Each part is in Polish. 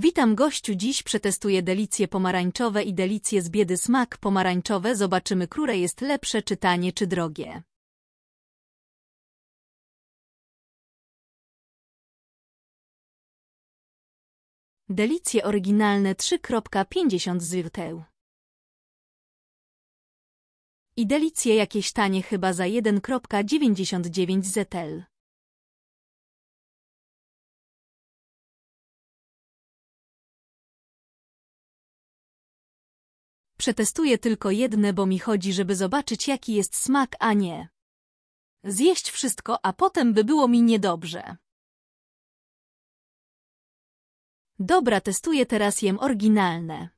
Witam gościu, dziś przetestuję delicje pomarańczowe i delicje z biedy smak pomarańczowe. Zobaczymy, które jest lepsze, czy tanie, czy drogie. Delicje oryginalne 3.50 zł. I delicje jakieś tanie chyba za 1.99 zetel. Przetestuję tylko jedne, bo mi chodzi, żeby zobaczyć jaki jest smak, a nie zjeść wszystko, a potem by było mi niedobrze. Dobra, testuję teraz jem oryginalne.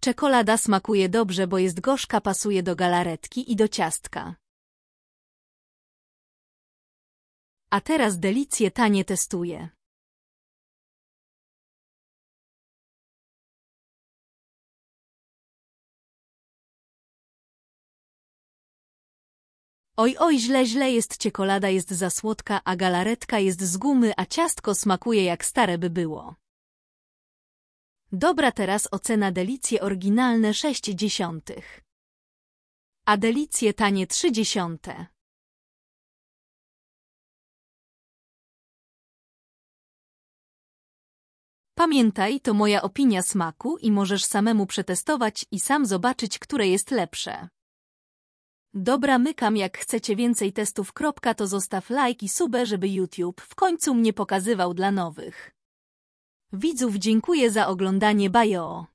Czekolada smakuje dobrze, bo jest gorzka, pasuje do galaretki i do ciastka. a teraz delicje tanie testuje. Oj, oj, źle, źle jest ciekolada jest za słodka, a galaretka jest z gumy, a ciastko smakuje jak stare by było. Dobra teraz ocena delicje oryginalne 6 dziesiątych. A delicje tanie 3 dziesiąte. Pamiętaj, to moja opinia smaku i możesz samemu przetestować i sam zobaczyć, które jest lepsze. Dobra mykam, jak chcecie więcej testów. Kropka, to zostaw like i subę, żeby YouTube w końcu mnie pokazywał dla nowych. Widzów dziękuję za oglądanie. Bajo!